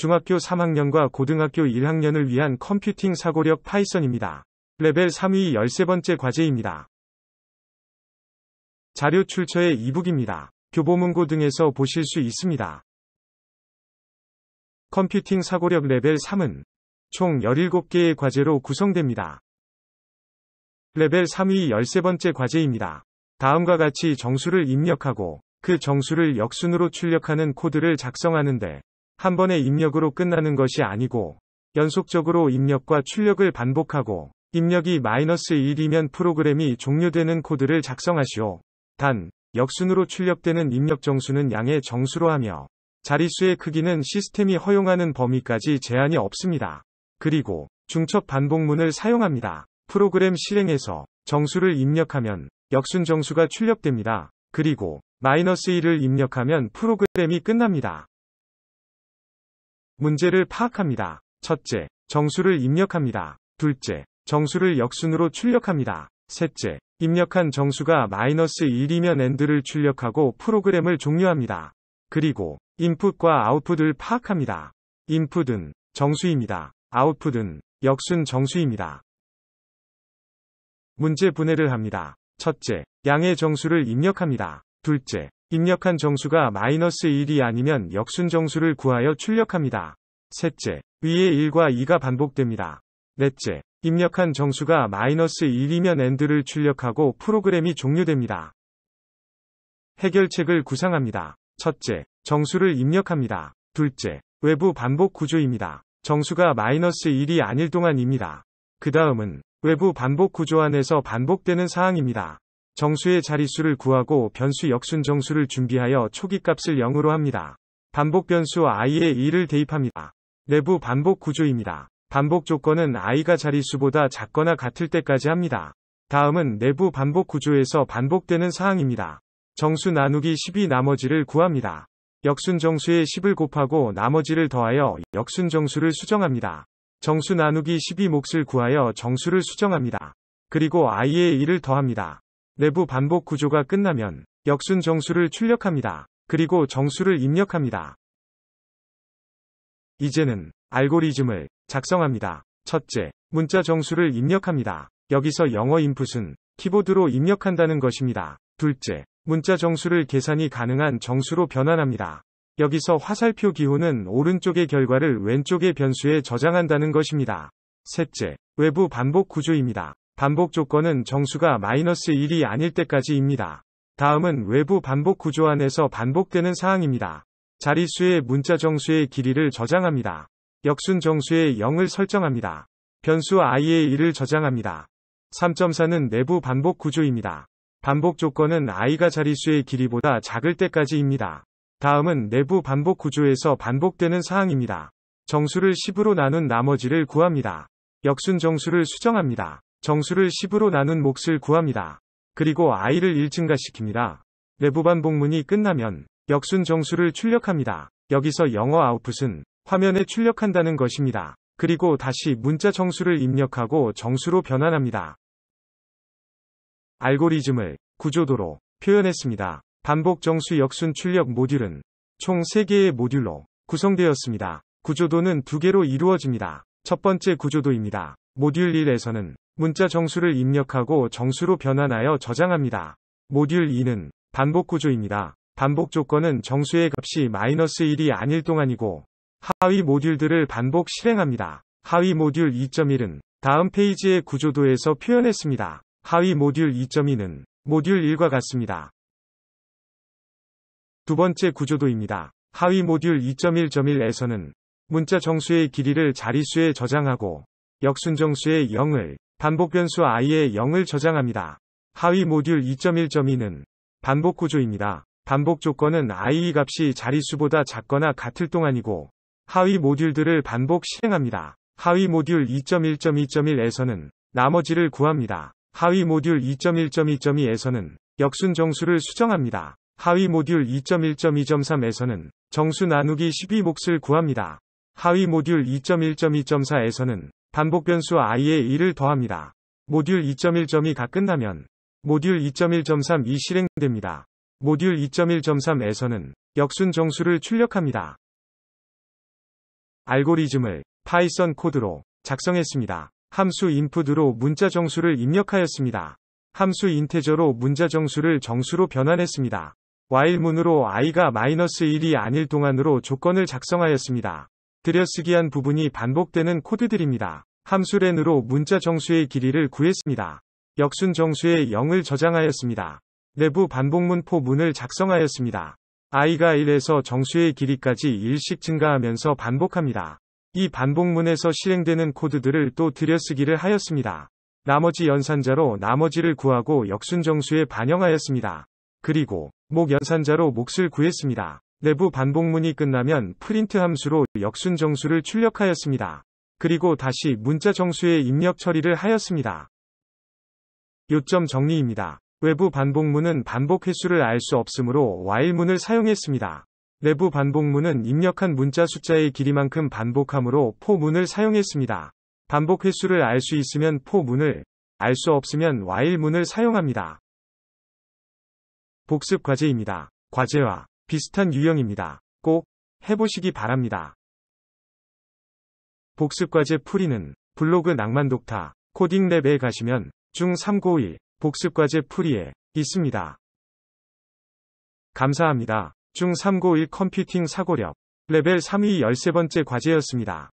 중학교 3학년과 고등학교 1학년을 위한 컴퓨팅 사고력 파이썬입니다. 레벨 3위 13번째 과제입니다. 자료 출처의 이북입니다. 교보문고 등에서 보실 수 있습니다. 컴퓨팅 사고력 레벨 3은 총 17개의 과제로 구성됩니다. 레벨 3위 13번째 과제입니다. 다음과 같이 정수를 입력하고 그 정수를 역순으로 출력하는 코드를 작성하는데 한 번의 입력으로 끝나는 것이 아니고 연속적으로 입력과 출력을 반복하고 입력이 마이너스 1이면 프로그램이 종료되는 코드를 작성하시오. 단, 역순으로 출력되는 입력 정수는 양의 정수로 하며 자릿수의 크기는 시스템이 허용하는 범위까지 제한이 없습니다. 그리고 중첩 반복문을 사용합니다. 프로그램 실행에서 정수를 입력하면 역순 정수가 출력됩니다. 그리고 마이너스 1을 입력하면 프로그램이 끝납니다. 문제를 파악합니다. 첫째, 정수를 입력합니다. 둘째, 정수를 역순으로 출력합니다. 셋째, 입력한 정수가 마이너스 1이면 엔드를 출력하고 프로그램을 종료합니다. 그리고 인풋과 아웃풋을 파악합니다. 인풋은 정수입니다. 아웃풋은 역순 정수입니다. 문제 분해를 합니다. 첫째, 양의 정수를 입력합니다. 둘째, 입력한 정수가 마이너스 1이 아니면 역순 정수를 구하여 출력합니다. 셋째, 위에 1과 2가 반복됩니다. 넷째, 입력한 정수가 마이너스 1이면 엔드를 출력하고 프로그램이 종료됩니다. 해결책을 구상합니다. 첫째, 정수를 입력합니다. 둘째, 외부 반복 구조입니다. 정수가 마이너스 1이 아닐 동안입니다. 그 다음은 외부 반복 구조 안에서 반복되는 사항입니다. 정수의 자릿수를 구하고 변수 역순 정수를 준비하여 초기값을 0으로 합니다. 반복 변수 i에 1을 대입합니다. 내부 반복 구조입니다. 반복 조건은 i가 자릿수보다 작거나 같을 때까지 합니다. 다음은 내부 반복 구조에서 반복되는 사항입니다. 정수 나누기 10이 나머지를 구합니다. 역순 정수의 10을 곱하고 나머지를 더하여 역순 정수를 수정합니다. 정수 나누기 1 0이몫을 구하여 정수를 수정합니다. 그리고 i에 1을 더합니다. 내부 반복 구조가 끝나면 역순 정수를 출력합니다. 그리고 정수를 입력합니다. 이제는 알고리즘을 작성합니다. 첫째, 문자 정수를 입력합니다. 여기서 영어 인풋은 키보드로 입력한다는 것입니다. 둘째, 문자 정수를 계산이 가능한 정수로 변환합니다. 여기서 화살표 기호는 오른쪽의 결과를 왼쪽의 변수에 저장한다는 것입니다. 셋째, 외부 반복 구조입니다. 반복 조건은 정수가 마이너스 1이 아닐 때까지입니다. 다음은 외부 반복 구조 안에서 반복되는 사항입니다. 자릿수의 문자 정수의 길이를 저장합니다. 역순 정수의 0을 설정합니다. 변수 i의 1을 저장합니다. 3.4는 내부 반복 구조입니다. 반복 조건은 i가 자릿수의 길이보다 작을 때까지입니다. 다음은 내부 반복 구조에서 반복되는 사항입니다. 정수를 10으로 나눈 나머지를 구합니다. 역순 정수를 수정합니다. 정수를 10으로 나눈 몫을 구합니다. 그리고 아이를1층가시킵니다 내부반 복문이 끝나면 역순 정수를 출력합니다. 여기서 영어 아웃풋은 화면에 출력한다는 것입니다. 그리고 다시 문자 정수를 입력하고 정수로 변환합니다. 알고리즘을 구조도로 표현했습니다. 반복 정수 역순 출력 모듈은 총 3개의 모듈로 구성되었습니다. 구조도는 2개로 이루어집니다. 첫 번째 구조도입니다. 모듈 1에서는 문자 정수를 입력하고 정수로 변환하여 저장합니다. 모듈 2는 반복 구조입니다. 반복 조건은 정수의 값이 마이너스 1이 아닐 동안이고 하위 모듈들을 반복 실행합니다. 하위 모듈 2.1은 다음 페이지의 구조도에서 표현했습니다. 하위 모듈 2.2는 모듈 1과 같습니다. 두 번째 구조도입니다. 하위 모듈 2.1.1에서는 문자 정수의 길이를 자릿수에 저장하고 역순 정수의 0을 반복 변수 i 의 0을 저장합니다. 하위 모듈 2.1.2는 반복 구조입니다. 반복 조건은 i 값이 자릿수보다 작거나 같을 동안이고 하위 모듈들을 반복 실행합니다. 하위 모듈 2.1.2.1에서는 나머지를 구합니다. 하위 모듈 2.1.2.2에서는 역순 정수를 수정합니다. 하위 모듈 2.1.2.3에서는 정수 나누기 12몫을 구합니다. 하위 모듈 2.1.2.4에서는 반복 변수 i에 1을 더합니다. 모듈 2.1.2가 끝나면 모듈 2.1.3이 실행됩니다. 모듈 2.1.3에서는 역순 정수를 출력합니다. 알고리즘을 파이썬 코드로 작성했습니다. 함수 인풋으로 문자 정수를 입력하였습니다. 함수 인테저로 문자 정수를 정수로 변환했습니다. while문으로 i가 마이너스 1이 아닐 동안으로 조건을 작성하였습니다. 들여쓰기한 부분이 반복되는 코드들입니다. 함수 렌으로 문자 정수의 길이를 구했습니다. 역순 정수의 0을 저장하였습니다. 내부 반복문 포문을 작성하였습니다. i가 1에서 정수의 길이까지 1씩 증가하면서 반복합니다. 이 반복문에서 실행되는 코드들을 또 들여쓰기를 하였습니다. 나머지 연산자로 나머지를 구하고 역순 정수에 반영하였습니다. 그리고 목 연산자로 몫을 구했습니다. 내부 반복문이 끝나면 프린트 함수로 역순 정수를 출력하였습니다. 그리고 다시 문자 정수의 입력 처리를 하였습니다. 요점 정리입니다. 외부 반복문은 반복 횟수를 알 수 없으므로 while문을 사용했습니다. 내부 반복문은 입력한 문자 숫자의 길이만큼 반복함으로 포문을 사용했습니다. 반복 횟수를 알 수 있으면 포문을, 알 수 없으면 while문을 사용합니다. 복습 과제입니다. 과제와 비슷한 유형입니다. 꼭 해보시기 바랍니다. 복습과제 풀이는 블로그 낭만독타 코딩랩에 가시면 중391 복습과제 풀이에 있습니다. 감사합니다. 중391 컴퓨팅 사고력 레벨 3위 13번째 과제였습니다.